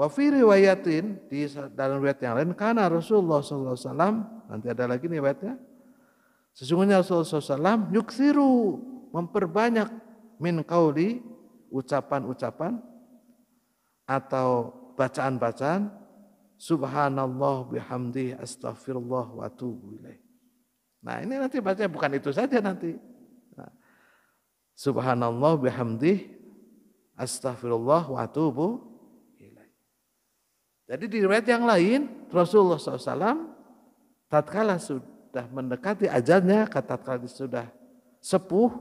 Wa fi riwayatin di dalam riwayat yang lain karena Rasulullah SAW nanti ada lagi nih riwayatnya. Sesungguhnya Rasulullah SAW yuksiru memperbanyak min qauli ucapan-ucapan atau bacaan-bacaan subhanallah bihamdi astaghfirullah wa atubu ilaih. Nah ini nanti bacanya bukan itu saja nanti. Nah, subhanallah bihamdi astaghfirullah wa atubu jadi di riwayat yang lain Rasulullah SAW tatkala sudah mendekati ajalnya, tatkala sudah sepuh,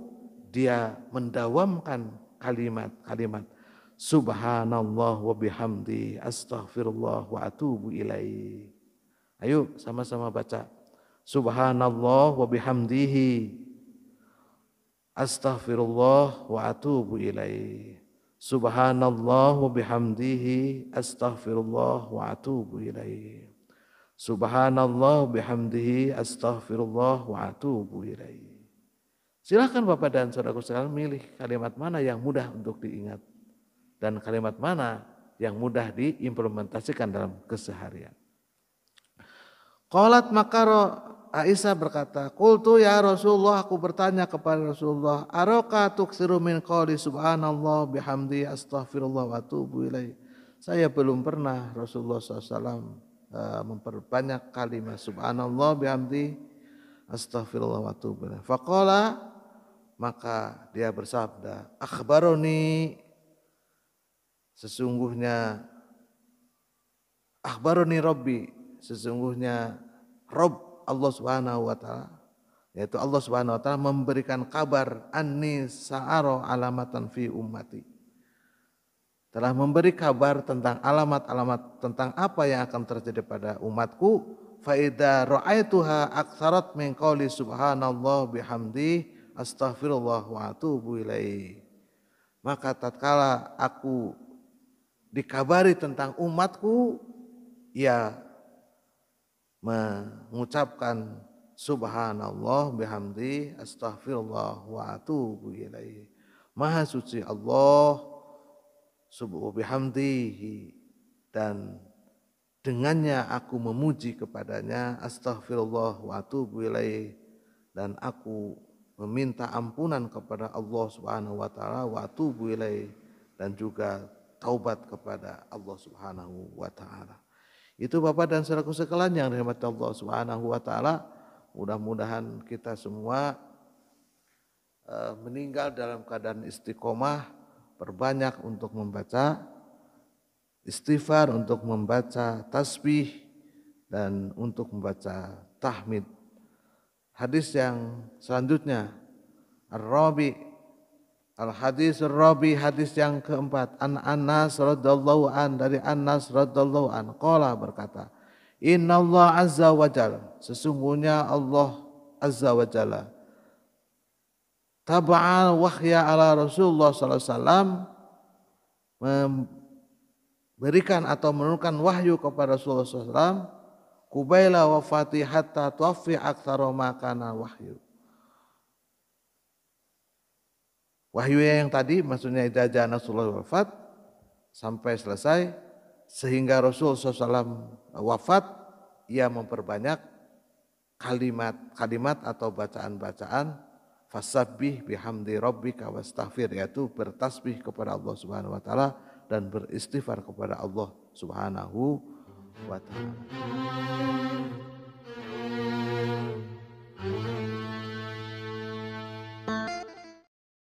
dia mendawamkan kalimat-kalimat Subhanallah wa bihamdi astaghfirullah wa atubu ilaih. Ayo sama-sama baca. Subhanallah wa bihamdihi astaghfirullah wa atubu ilaih. Subhanallah wa bihamdihi astaghfirullah wa atubu ilaih. Subhanallah bihamdihi astaghfirullah wa atubu ilaih. Silahkan Bapak dan Saudaraku sekalian milih kalimat mana yang mudah untuk diingat dan kalimat mana yang mudah diimplementasikan dalam keseharian. Qalat makaro Aisyah berkata, Kultu ya Rasulullah, aku bertanya kepada Rasulullah, Aroka tuksiru min qawli subhanallah bihamdi astaghfirullah wa tubu ilaih. Saya belum pernah Rasulullah SAW uh, eh, memperbanyak kalimat subhanallah bihamdi astaghfirullah wa tubu ilaih. Faqala, maka dia bersabda, akhbaroni, sesungguhnya, akhbaroni Rabbi sesungguhnya Rob Allah Subhanahu wa taala yaitu Allah Subhanahu wa taala memberikan kabar anni sa'aro alamatan fi ummati telah memberi kabar tentang alamat-alamat tentang apa yang akan terjadi pada umatku fa idza ra'aituha aktsarat min qouli subhanallah bihamdi astaghfirullah wa atubu ilaihi maka tatkala aku dikabari tentang umatku ya mengucapkan subhanallah bihamdi astaghfirullah wa atubu ilaihi. Maha suci Allah subuh bihamdihi dan dengannya aku memuji kepadanya astaghfirullah wa atubu ilaihi dan aku meminta ampunan kepada Allah Subhanahu wa taala wa atubu ilaihi dan juga taubat kepada Allah Subhanahu wa taala. Itu Bapak dan saudaraku sekalian yang dirahmati Allah Subhanahu wa taala, mudah-mudahan kita semua e, meninggal dalam keadaan istiqomah, perbanyak untuk membaca istighfar, untuk membaca tasbih dan untuk membaca tahmid. Hadis yang selanjutnya Ar-Rabi' Al hadis Robi hadis yang keempat An Anas radhiallahu an dari Anas radhiallahu an Kola berkata Inna Allah azza wa jalla sesungguhnya Allah azza wa jalla taba'al wahya ala Rasulullah sallallahu alaihi wasallam memberikan atau menurunkan wahyu kepada Rasulullah saw alaihi kubaila wafati hatta tuwaffi aktsara ma wahyu Wahyu yang tadi maksudnya idza Rasulullah wafat sampai selesai sehingga Rasul SAW wafat ia memperbanyak kalimat-kalimat atau bacaan-bacaan fasabbih bihamdi rabbika wastaghfir yaitu bertasbih kepada Allah Subhanahu wa taala dan beristighfar kepada Allah Subhanahu wa taala.